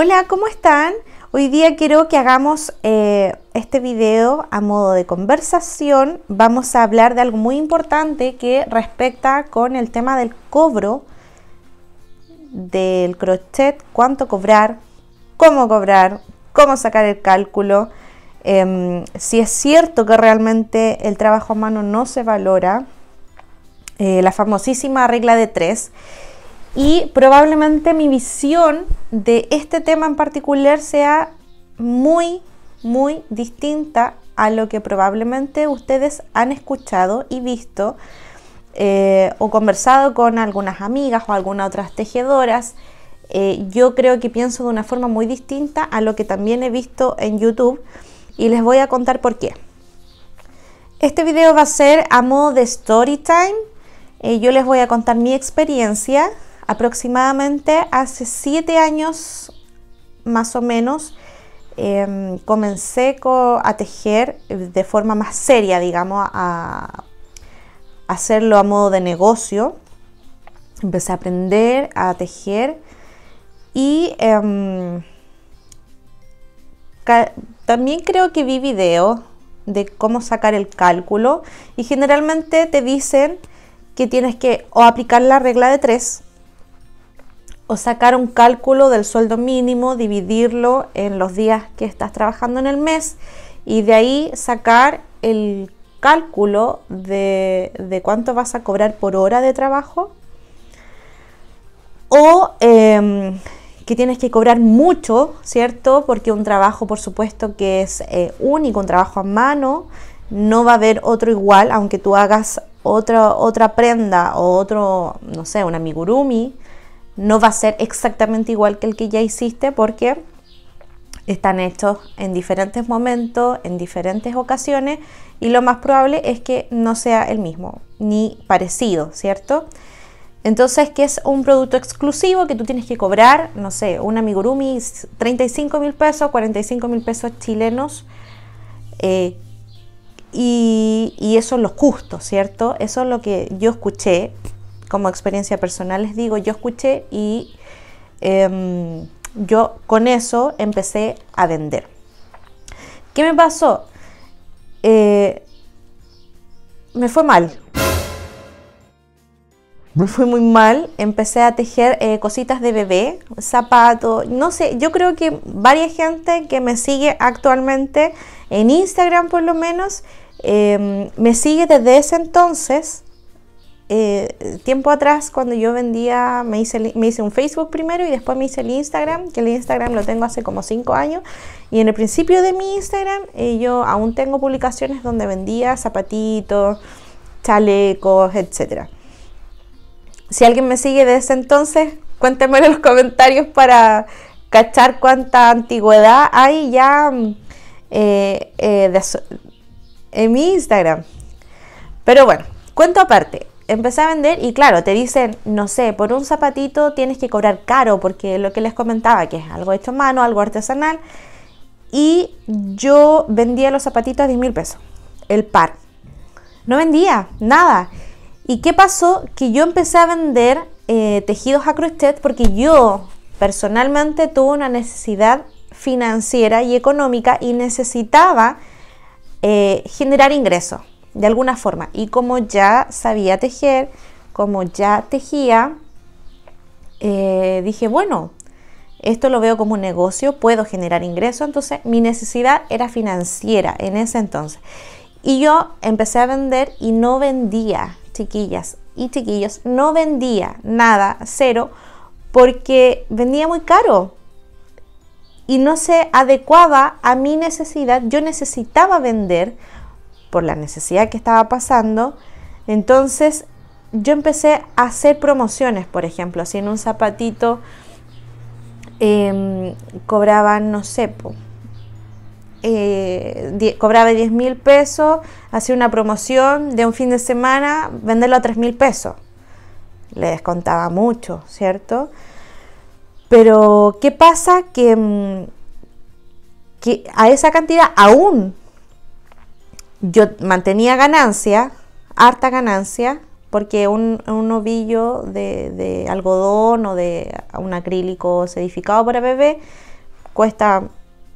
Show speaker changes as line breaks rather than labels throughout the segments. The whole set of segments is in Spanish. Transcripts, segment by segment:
Hola, ¿cómo están? Hoy día quiero que hagamos eh, este video a modo de conversación. Vamos a hablar de algo muy importante que respecta con el tema del cobro del crochet, cuánto cobrar, cómo cobrar, cómo sacar el cálculo. Em, si es cierto que realmente el trabajo a mano no se valora, eh, la famosísima regla de tres y probablemente mi visión de este tema en particular sea muy, muy distinta a lo que probablemente ustedes han escuchado y visto eh, o conversado con algunas amigas o algunas otras tejedoras. Eh, yo creo que pienso de una forma muy distinta a lo que también he visto en YouTube y les voy a contar por qué. Este video va a ser a modo de story time. Eh, yo les voy a contar mi experiencia Aproximadamente hace siete años, más o menos, em, comencé a tejer de forma más seria, digamos, a hacerlo a modo de negocio. Empecé a aprender a tejer y em, también creo que vi videos de cómo sacar el cálculo y generalmente te dicen que tienes que o aplicar la regla de tres o sacar un cálculo del sueldo mínimo, dividirlo en los días que estás trabajando en el mes y de ahí sacar el cálculo de, cuánto vas a cobrar por hora de trabajo o em, que tienes que cobrar mucho, ¿cierto? Porque un trabajo, por supuesto, que es eh, único, un trabajo a mano, no va a haber otro igual, aunque tú hagas otra, otra prenda o otro, no sé, una amigurumi no va a ser exactamente igual que el que ya hiciste porque están hechos en diferentes momentos, en diferentes ocasiones y lo más probable es que no sea el mismo ni parecido, ¿cierto? Entonces, que es un producto exclusivo que tú tienes que cobrar, no sé, un amigurumi 35 mil pesos, 45 mil pesos chilenos eh, y, eso es lo justo, ¿cierto? Eso es lo que yo escuché como experiencia personal les digo, yo escuché y em, yo con eso empecé a vender. ¿Qué me pasó? Eh, me fue mal. Me fue muy mal. Empecé a tejer eh, cositas de bebé, zapatos, no sé. Yo creo que varias gente que me sigue actualmente en Instagram por lo menos, em, me sigue desde ese entonces eh, tiempo atrás cuando yo vendía, me hice, un Facebook primero y después me hice el Instagram, que el Instagram lo tengo hace como 5 años. Y en el principio de mi Instagram eh, yo aún tengo publicaciones donde vendía zapatitos, chalecos, etc. Si alguien me sigue desde entonces, cuénteme en los comentarios para cachar cuánta antigüedad hay ya eh, en mi Instagram. Pero bueno, cuento aparte empecé a vender y claro, te dicen, no sé, por un zapatito tienes que cobrar caro porque lo que les comentaba, que es algo hecho a mano, algo artesanal. Y yo vendía los zapatitos a 10 mil pesos, el par. No vendía nada. ¿Y qué pasó? Que yo empecé a vender eh, tejidos a crochet porque yo personalmente tuve una necesidad financiera y económica y necesitaba eh, generar ingresos de alguna forma. Y como ya sabía tejer, como ya tejía, eh, dije, bueno, esto lo veo como un negocio, puedo generar ingresos, entonces mi necesidad era financiera en ese entonces. Y yo empecé a vender y no vendía, chiquillas y chiquillos, no vendía nada, cero, porque vendía muy caro y no se adecuaba a mi necesidad. Yo necesitaba vender por la necesidad que estaba pasando, entonces yo empecé a hacer promociones, por ejemplo, si en un zapatito em, cobraba, cobraban, no sé, eh, cobraba 10 mil pesos, hacía una promoción de un fin de semana, venderlo a 3 mil pesos. Le descontaba mucho, ¿cierto? Pero, ¿qué pasa? que mm, a esa cantidad aún yo mantenía ganancia, harta ganancia, porque un, ovillo de, algodón o de un acrílico sedificado para bebé cuesta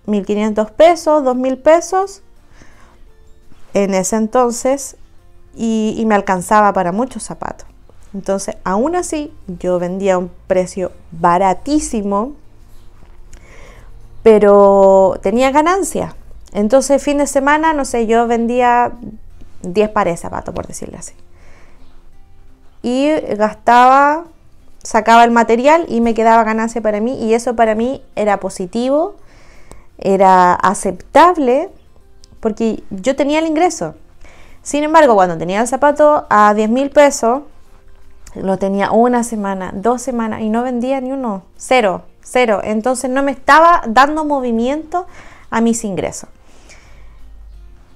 1.500 pesos, 2.000 pesos en ese entonces y, y me alcanzaba para muchos zapatos. Entonces, aún así, yo vendía a un precio baratísimo, pero tenía ganancia. Entonces, fin de semana, no sé, yo vendía 10 pares de zapatos, por decirlo así. Y gastaba, sacaba el material y me quedaba ganancia para mí. Y eso para mí era positivo, era aceptable, porque yo tenía el ingreso. Sin embargo, cuando tenía el zapato a 10 mil pesos, lo tenía una semana, dos semanas y no vendía ni uno, cero, cero. Entonces no me estaba dando movimiento a mis ingresos.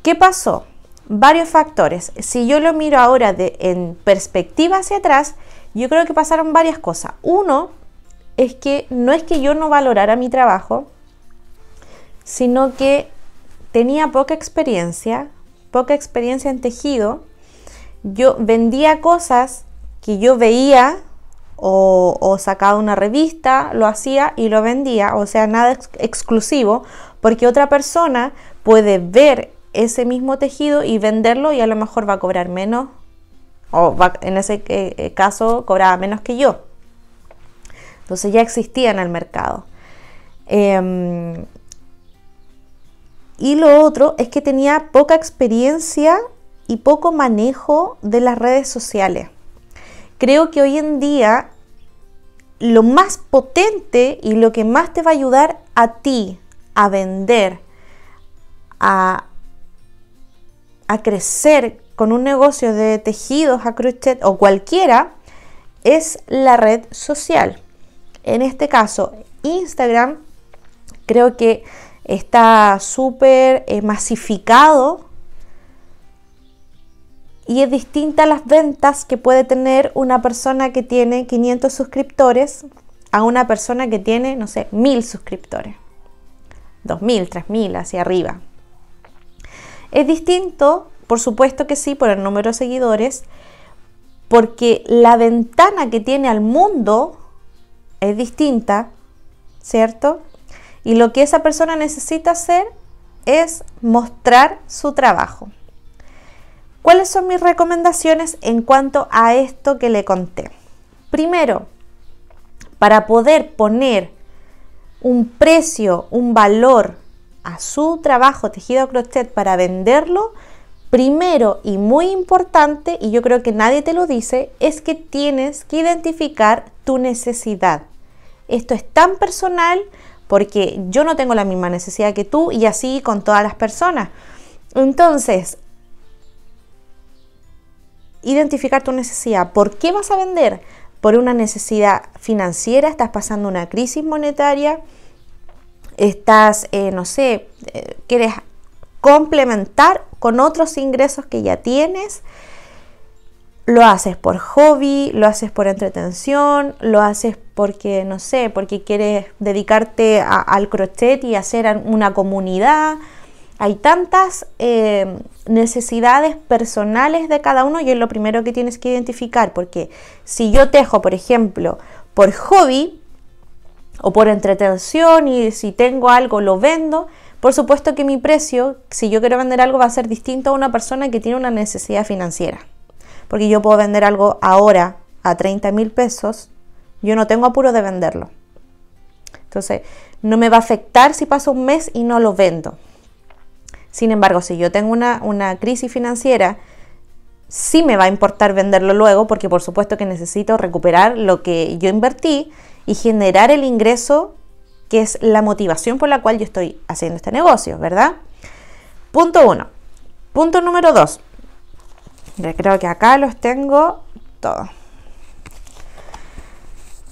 ¿Qué pasó? Varios factores. Si yo lo miro ahora de, en perspectiva hacia atrás, yo creo que pasaron varias cosas. Uno es que no es que yo no valorara mi trabajo, sino que tenía poca experiencia, poca experiencia en tejido. Yo vendía cosas que yo veía o, o, sacaba una revista, lo hacía y lo vendía, o sea, nada exclusivo, porque otra persona puede ver ese mismo tejido y venderlo y a lo mejor va a cobrar menos o en ese eh, eh, caso cobraba menos que yo. Entonces ya existía en el mercado. Em, y lo otro es que tenía poca experiencia y poco manejo de las redes sociales. Creo que hoy en día lo más potente y lo que más te va a ayudar a ti a vender, a, a crecer con un negocio de tejidos a crochet o cualquiera es la red social. En este caso, Instagram creo que está súper eh, masificado y es distinta a las ventas que puede tener una persona que tiene 500 suscriptores a una persona que tiene, no sé, 1000 suscriptores. 2000, 3000, hacia arriba. Es distinto, por supuesto que sí, por el número de seguidores, porque la ventana que tiene al mundo es distinta, ¿cierto? Y lo que esa persona necesita hacer es mostrar su trabajo. ¿Cuáles son mis recomendaciones en cuanto a esto que le conté? Primero, para poder poner un precio, un valor a su trabajo tejido crochet para venderlo, primero y muy importante, y yo creo que nadie te lo dice, es que tienes que identificar tu necesidad. Esto es tan personal porque yo no tengo la misma necesidad que tú y así con todas las personas. Entonces, identificar tu necesidad. ¿Por qué vas a vender? Por una necesidad financiera, estás pasando una crisis monetaria, estás, eh, no sé, eh, quieres complementar con otros ingresos que ya tienes. Lo haces por hobby, lo haces por entretención, lo haces porque, no sé, porque quieres dedicarte al crochet y hacer una comunidad. Hay tantas em, necesidades personales de cada uno y es lo primero que tienes que identificar, porque si yo tejo, por ejemplo, por hobby, o por entretención y si tengo algo lo vendo. Por supuesto que mi precio, si yo quiero vender algo, va a ser distinto a una persona que tiene una necesidad financiera. Porque yo puedo vender algo ahora a 30 mil pesos, yo no tengo apuro de venderlo. Entonces, no me va a afectar si paso un mes y no lo vendo. Sin embargo, si yo tengo una, una crisis financiera, sí me va a importar venderlo luego, porque por supuesto que necesito recuperar lo que yo invertí y generar el ingreso que es la motivación por la cual yo estoy haciendo este negocio, ¿verdad? Punto uno. Punto número dos. creo que acá los tengo todos.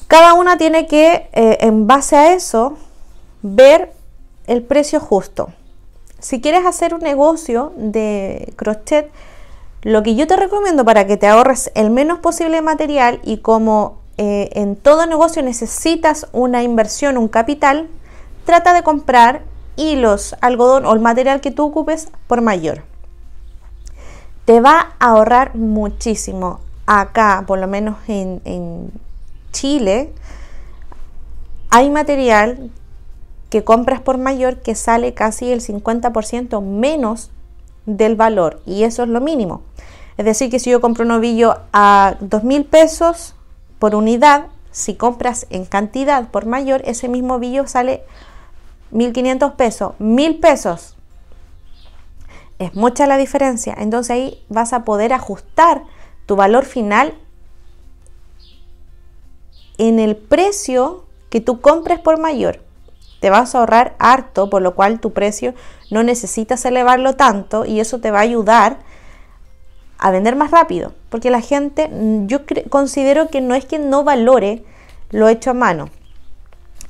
Cada una tiene que, eh, en base a eso, ver el precio justo. Si quieres hacer un negocio de crochet, lo que yo te recomiendo para que te ahorres el menos posible material y como eh, en todo negocio necesitas una inversión, un capital, trata de comprar hilos, algodón o el material que tú ocupes por mayor. Te va a ahorrar muchísimo. Acá, por lo menos en, Chile, hay material que compras por mayor que sale casi el 50% menos del valor y eso es lo mínimo. Es decir, que si yo compro un ovillo a dos mil pesos, por unidad, si compras en cantidad por mayor, ese mismo billo sale 1.500 pesos, 1.000 pesos. Es mucha la diferencia. Entonces ahí vas a poder ajustar tu valor final en el precio que tú compres por mayor. Te vas a ahorrar harto, por lo cual tu precio no necesitas elevarlo tanto y eso te va a ayudar a vender más rápido, porque la gente, mm, yo considero que no es que no valore lo hecho a mano.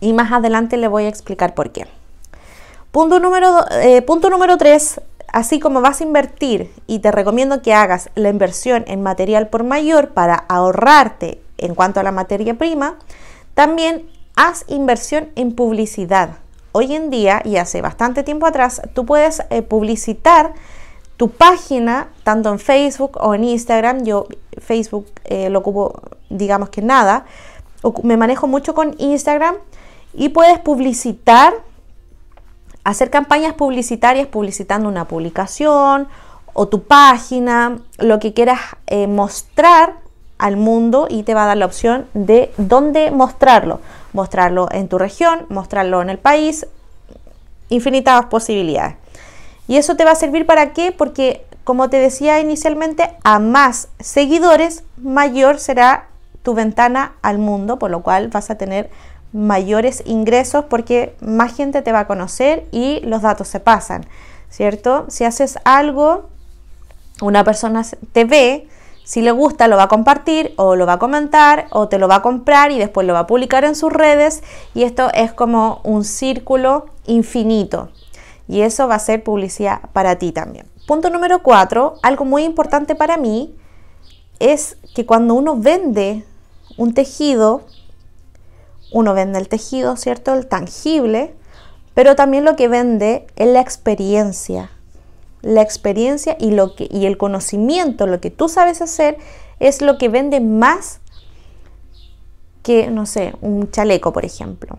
Y más adelante le voy a explicar por qué. Punto número, eh, punto número 3, así como vas a invertir y te recomiendo que hagas la inversión en material por mayor para ahorrarte en cuanto a la materia prima, también haz inversión en publicidad. Hoy en día y hace bastante tiempo atrás, tú puedes eh, publicitar tu página, tanto en Facebook o en Instagram, yo Facebook eh, lo ocupo, digamos que nada, me manejo mucho con Instagram y puedes publicitar, hacer campañas publicitarias publicitando una publicación o tu página, lo que quieras eh, mostrar al mundo y te va a dar la opción de dónde mostrarlo. Mostrarlo en tu región, mostrarlo en el país, infinitas posibilidades. ¿Y eso te va a servir para qué? Porque, como te decía inicialmente, a más seguidores, mayor será tu ventana al mundo, por lo cual vas a tener mayores ingresos porque más gente te va a conocer y los datos se pasan, ¿cierto? Si haces algo, una persona te ve, si le gusta lo va a compartir o lo va a comentar o te lo va a comprar y después lo va a publicar en sus redes y esto es como un círculo infinito, y eso va a ser publicidad para ti también. Punto número cuatro, algo muy importante para mí es que cuando uno vende un tejido, uno vende el tejido, ¿cierto? El tangible, pero también lo que vende es la experiencia. La experiencia y, lo que, y el conocimiento, lo que tú sabes hacer, es lo que vende más que, no sé, un chaleco, por ejemplo.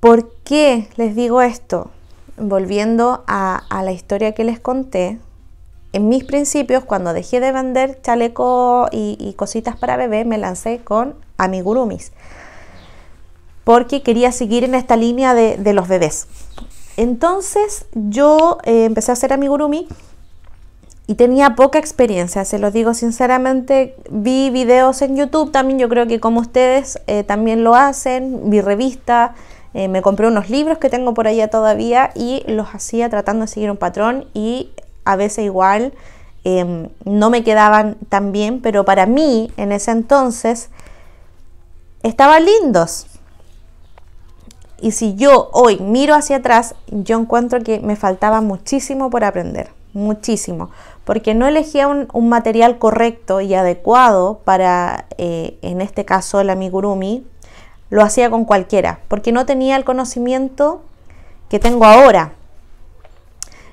¿Por qué les digo esto? Volviendo a, la historia que les conté, en mis principios, cuando dejé de vender chaleco y, cositas para bebés me lancé con amigurumis. Porque quería seguir en esta línea de, los bebés. Entonces yo eh, empecé a hacer amigurumi y tenía poca experiencia, se los digo sinceramente. Vi videos en YouTube también, yo creo que como ustedes eh, también lo hacen, vi revista eh, me compré unos libros que tengo por allá todavía y los hacía tratando de seguir un patrón y a veces igual em, no me quedaban tan bien, pero para mí en ese entonces estaban lindos. Y si yo hoy miro hacia atrás, yo encuentro que me faltaba muchísimo por aprender, muchísimo, porque no elegía un, material correcto y adecuado para, eh, en este caso, el amigurumi, lo hacía con cualquiera, porque no tenía el conocimiento que tengo ahora.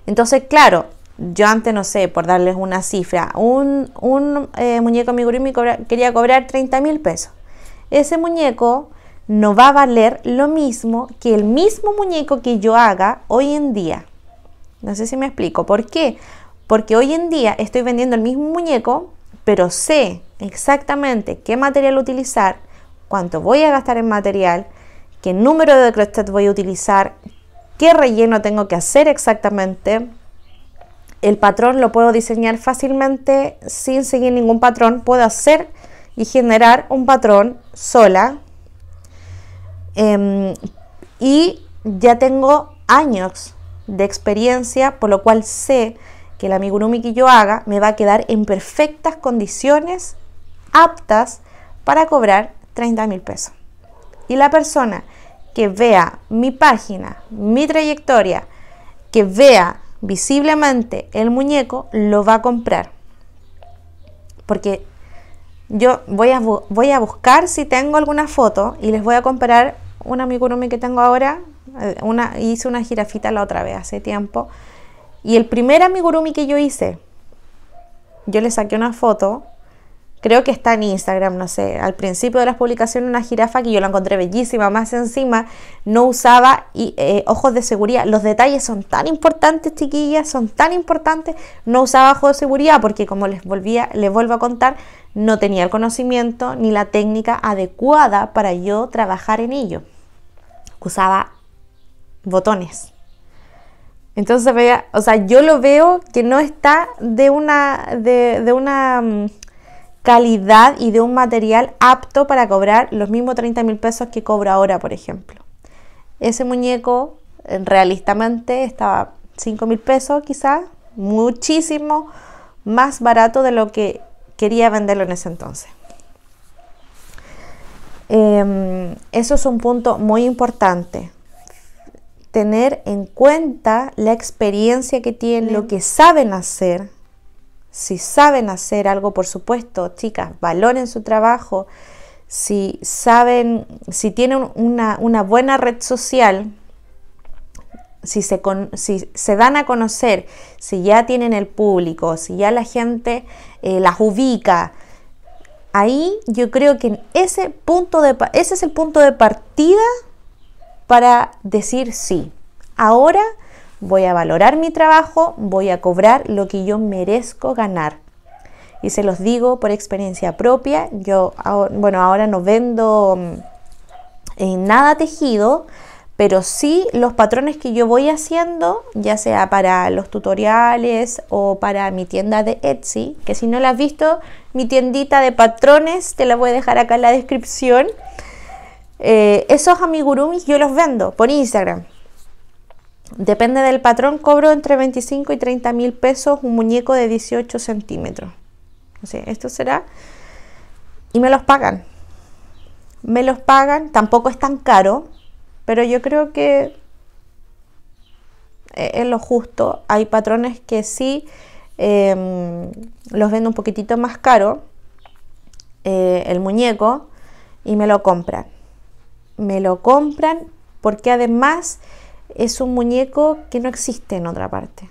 Entonces, claro, yo antes, no sé, por darles una cifra, un, un eh, muñeco amigurumi me quería cobrar 30 mil pesos. Ese muñeco no va a valer lo mismo que el mismo muñeco que yo haga hoy en día. No sé si me explico. ¿Por qué? Porque hoy en día estoy vendiendo el mismo muñeco, pero sé exactamente qué material utilizar, cuánto voy a gastar en material, qué número de crochet voy a utilizar, qué relleno tengo que hacer exactamente. El patrón lo puedo diseñar fácilmente sin seguir ningún patrón. Puedo hacer y generar un patrón sola. Em, y ya tengo años de experiencia, por lo cual sé que el amigurumi que yo haga me va a quedar en perfectas condiciones aptas para cobrar 30 mil pesos. Y la persona que vea mi página, mi trayectoria, que vea visiblemente el muñeco, lo va a comprar. Porque yo voy a, voy a buscar si tengo alguna foto y les voy a comprar un amigurumi que tengo ahora. Eh, una, hice una jirafita la otra vez, hace tiempo. Y el primer amigurumi que yo hice, yo le saqué una foto creo que está en Instagram, no sé, al principio de las publicaciones una jirafa que yo la encontré bellísima, más encima no usaba eh, ojos de seguridad. Los detalles son tan importantes, chiquillas, son tan importantes. No usaba ojos de seguridad porque como les volvía, les vuelvo a contar, no tenía el conocimiento ni la técnica adecuada para yo trabajar en ello. Usaba botones. Entonces o sea, yo lo veo que no está de una, de una mm, calidad y de un material apto para cobrar los mismos 30 mil pesos que cobro ahora, por ejemplo. Ese muñeco, realistamente, estaba 5 mil pesos quizás, muchísimo más barato de lo que quería venderlo en ese entonces. Em, eso es un punto muy importante. Tener en cuenta la experiencia que tienen, lo que saben hacer, si saben hacer algo, por supuesto, chicas, valoren su trabajo. Si saben, si tienen una, buena red social, si se, dan a conocer, si ya tienen el público, si ya la gente eh, las ubica, ahí yo creo que ese, punto de, ese es el punto de partida para decir sí. Ahora Voy a valorar mi trabajo, voy a cobrar lo que yo merezco ganar. Y se los digo por experiencia propia, yo, bueno, ahora no vendo mm, nada tejido, pero sí los patrones que yo voy haciendo, ya sea para los tutoriales o para mi tienda de Etsy, que si no la has visto, mi tiendita de patrones, te la voy a dejar acá en la descripción. Eh, esos amigurumis yo los vendo por Instagram. Depende del patrón, cobro entre 25 y 30 mil pesos un muñeco de 18 centímetros. esto será. Y me los pagan. Me los pagan, tampoco es tan caro, pero yo creo que e, es lo justo. Hay patrones que sí em, los vendo un poquitito más caro, eh, el muñeco, y me lo compran. Me lo compran porque además es un muñeco que no existe en otra parte.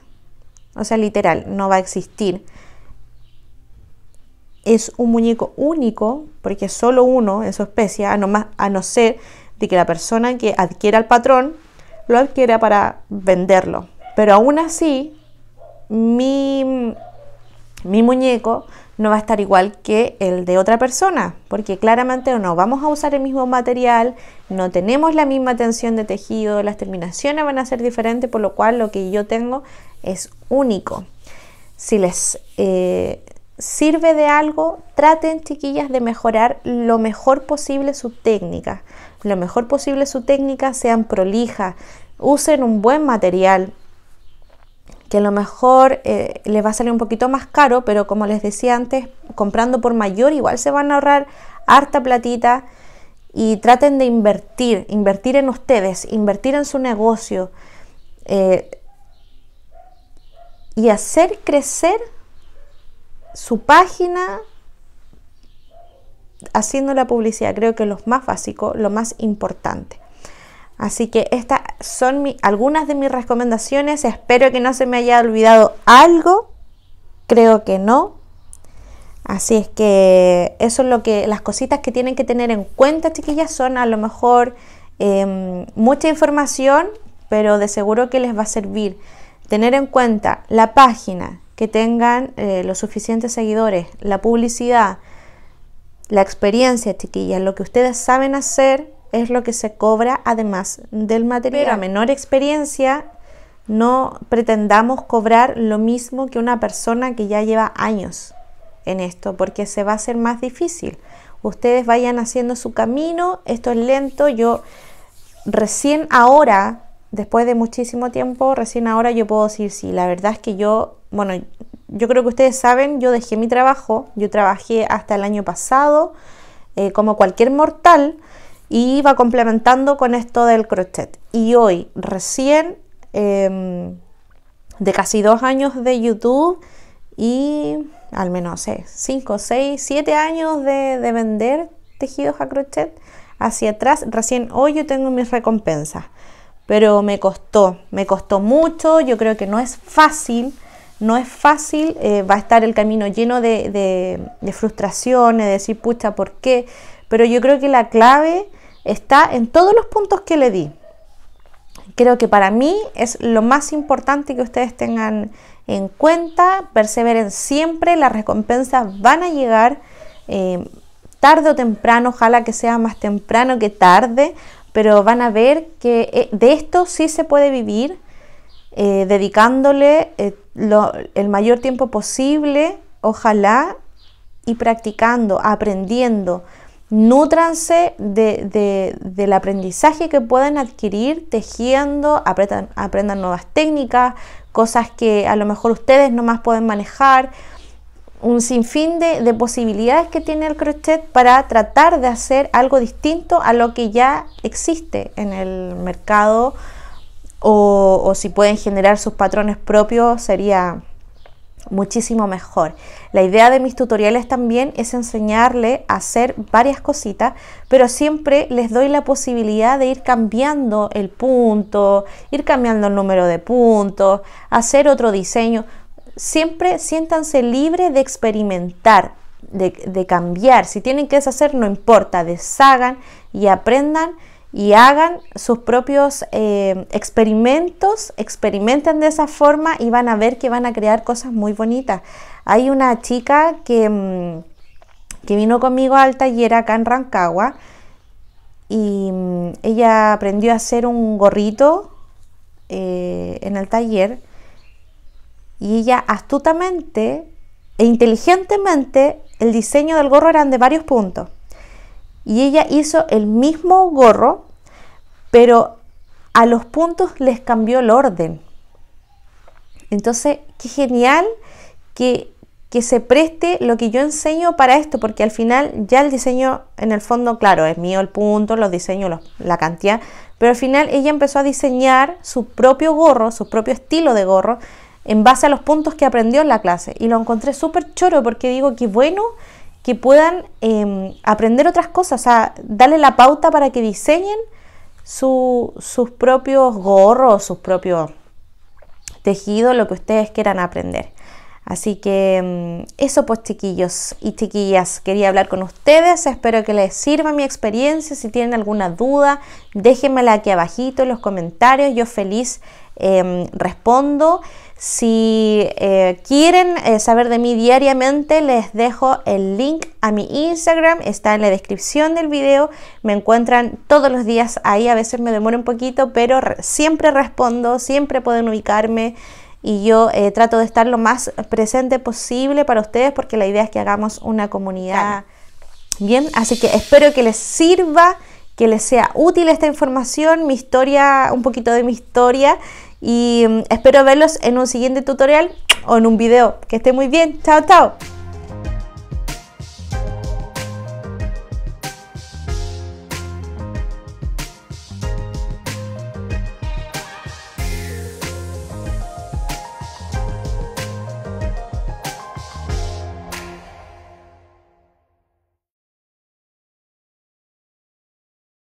O sea, literal, no va a existir. Es un muñeco único, porque solo uno en su especie, a no, a no ser de que la persona que adquiera el patrón lo adquiera para venderlo. Pero aún así, mi, mi muñeco no va a estar igual que el de otra persona, porque claramente no vamos a usar el mismo material, no tenemos la misma tensión de tejido, las terminaciones van a ser diferentes, por lo cual lo que yo tengo es único. Si les eh, sirve de algo, traten chiquillas de mejorar lo mejor posible su técnica, lo mejor posible su técnica, sean prolijas, usen un buen material, que a lo mejor eh, les va a salir un poquito más caro, pero como les decía antes, comprando por mayor igual se van a ahorrar harta platita y traten de invertir, invertir en ustedes, invertir en su negocio eh, y hacer crecer su página haciendo la publicidad. Creo que es lo más básico, lo más importante. Así que estas son algunas de mis recomendaciones. Espero que no se me haya olvidado algo. Creo que no. Así es que eso es lo que las cositas que tienen que tener en cuenta, chiquillas, son a lo mejor em, mucha información, pero de seguro que les va a servir. Tener en cuenta la página, que tengan eh, los suficientes seguidores, la publicidad, la experiencia, chiquillas, lo que ustedes saben hacer es lo que se cobra además del material. Pero, a menor experiencia, no pretendamos cobrar lo mismo que una persona que ya lleva años en esto, porque se va a hacer más difícil. Ustedes vayan haciendo su camino, esto es lento, yo recién ahora, después de muchísimo tiempo, recién ahora yo puedo decir sí, la verdad es que yo, bueno, yo creo que ustedes saben, yo dejé mi trabajo, yo trabajé hasta el año pasado, eh, como cualquier mortal, y va complementando con esto del crochet. Y hoy, recién, em, de casi dos años de YouTube y al menos 5, 6, 7 años de, vender tejidos a crochet hacia atrás, recién hoy yo tengo mis recompensas. Pero me costó, me costó mucho, yo creo que no es fácil no es fácil, eh, va a estar el camino lleno de, de frustraciones, de decir, pucha, ¿por qué? Pero yo creo que la clave está en todos los puntos que le di. Creo que para mí es lo más importante que ustedes tengan en cuenta, perseveren siempre, las recompensas van a llegar eh, tarde o temprano, ojalá que sea más temprano que tarde, pero van a ver que eh, de esto sí se puede vivir eh, dedicándole el mayor tiempo posible, ojalá, y practicando, aprendiendo, Nútranse del aprendizaje que pueden adquirir tejiendo, aprendan nuevas técnicas, cosas que a lo mejor ustedes no más pueden manejar, un sinfín de, posibilidades que tiene el crochet para tratar de hacer algo distinto a lo que ya existe en el mercado o si pueden generar sus patrones propios sería muchísimo mejor. La idea de mis tutoriales también es enseñarle a hacer varias cositas, pero siempre les doy la posibilidad de ir cambiando el punto, ir cambiando el número de puntos, hacer otro diseño. Siempre siéntanse libres de experimentar, de, de cambiar. Si tienen que deshacer, no importa, deshagan y aprendan y hagan sus propios eh, experimentos, experimenten de esa forma y van a ver que van a crear cosas muy bonitas. Hay una chica que, mm, que vino conmigo al taller acá en Rancagua y mm, ella aprendió a hacer un gorrito eh, en el taller y ella astutamente e inteligentemente el diseño del gorro eran de varios puntos y ella hizo el mismo gorro pero a los puntos les cambió el orden. Entonces, qué genial que, se preste lo que yo enseño para esto, porque al final ya el diseño, en el fondo, claro, es mío el punto, los diseños, la cantidad, pero al final ella empezó a diseñar su propio gorro, su propio estilo de gorro, en base a los puntos que aprendió en la clase. Y lo encontré súper choro porque digo que bueno que puedan em, aprender otras cosas, o sea, darle la pauta para que diseñen sus propios gorros, sus propios tejidos, lo que ustedes quieran aprender. Así que mm, eso pues chiquillos y chiquillas, quería hablar con ustedes, espero que les sirva mi experiencia, si tienen alguna duda, déjenmela aquí abajito en los comentarios, yo feliz em, respondo. Si eh, quieren eh, saber de mí diariamente, les dejo el link a mi Instagram, está en la descripción del video, me encuentran todos los días ahí, a veces me demoro un poquito, pero siempre respondo, siempre pueden ubicarme y yo eh, trato de estar lo más presente posible para ustedes porque la idea es que hagamos una comunidad. Bien, así que espero que les sirva, que les sea útil esta información, mi historia, un poquito de mi historia y mm, espero verlos en un siguiente tutorial o en un video. Que esté muy bien. Chao, chao.